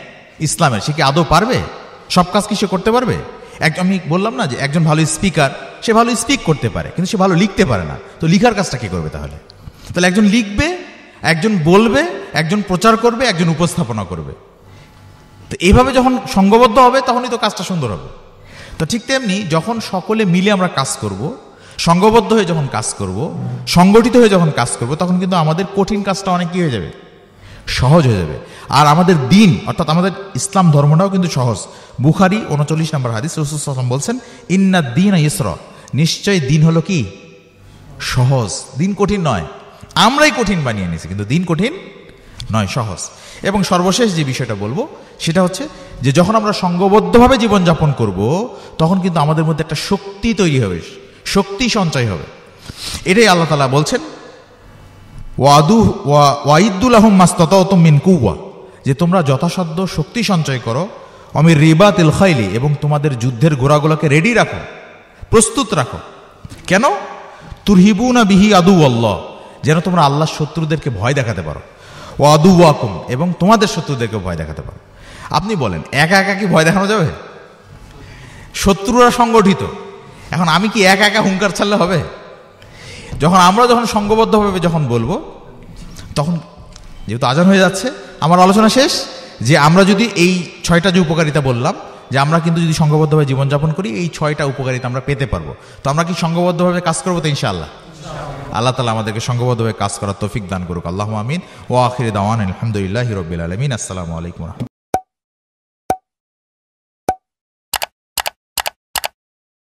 ইসলামের সে কি আদৌ পারবে সব কাজ কি সে করতে পারবে এক আমি বললাম না যে একজন ভালো স্পিকার সে ভালো স্পিক করতে পারে কিন্তু সে ভালো লিখতে পারে না তো লিখার কাজটা কে করবে তাহলে তাহলে একজন লিখবে একজন বলবে একজন প্রচার করবে একজন উপস্থাপনা করবে তো এইভাবে যখন সঙ্গবদ্ধ হবে তখনই তো কাজটা সুন্দর হবে তো ঠিক তেমনি যখন সকলে মিলে আমরা কাজ করব সঙ্গবদ্ধ হয়ে যখন কাজ করব সংগঠিত হয়ে যখন কাজ করব তখন কিন্তু আমাদের কঠিন কাজটা অনেক কী হয়ে যাবে সহজ হয়ে যাবে আর আমাদের দিন অর্থাৎ আমাদের ইসলাম ধর্মটাও কিন্তু সহজ বুখারি উনচল্লিশ নম্বর হাদিস রসুলাম বলছেন ইন্না দিন ইসর নিশ্চয় দিন হলো কি সহজ দিন কঠিন নয় আমরাই কঠিন বানিয়ে নিয়েছি কিন্তু দিন কঠিন নয় সহজ এবং সর্বশেষ যে বিষয়টা বলবো সেটা হচ্ছে যে যখন আমরা সঙ্গবদ্ধভাবে জীবনযাপন করব তখন কিন্তু আমাদের মধ্যে একটা শক্তি তৈরি হবে শক্তি সঞ্চয় হবে এটাই আল্লাহ তালা বলছেন ওয়াদু ওয়া ওয়াইদুল আহম্মাস ততমিন কুয়া যে তোমরা যথাসাধ্য শক্তি সঞ্চয় করো আমি রিবা খাইলি এবং তোমাদের যুদ্ধের ঘোড়াগুলোকে রেডি রাখো প্রস্তুত রাখো কেন না বিহি আদু আল্লাহ যেন তোমরা আল্লাহর শত্রুদেরকে ভয় দেখাতে পারো ও আদু ওয়াকুম এবং তোমাদের শত্রুদেরকে ভয় দেখাতে পারো আপনি বলেন একা একা কি ভয় দেখানো যাবে শত্রুরা সংগঠিত এখন আমি কি একা একা হুঙ্কার ছাড়লে হবে যখন আমরা যখন সঙ্গবদ্ধভাবে যখন বলবো তখন যেহেতু আজান হয়ে যাচ্ছে আমার আলোচনা শেষ যে আমরা যদি এই ছয়টা যে উপকারিতা বললাম যে আমরা কিন্তু যদি সংঘবদ্ধভাবে জীবনযাপন করি এই ছয়টা উপকারিতা আমরা পেতে পারবো তো আমরা কি সঙ্গবদ্ধভাবে কাজ করবো তো ইনশাআল্লাহ আল্লাহ তালা আমাদেরকে সংঘবদ্ধভাবে কাজ করার তৌফিক দান করুক আল্লাহ আমিন ও আখির দাওয়ান আলহামদুলিল্লাহ হিরবিল আলমিন আসসালামু আলাইকুম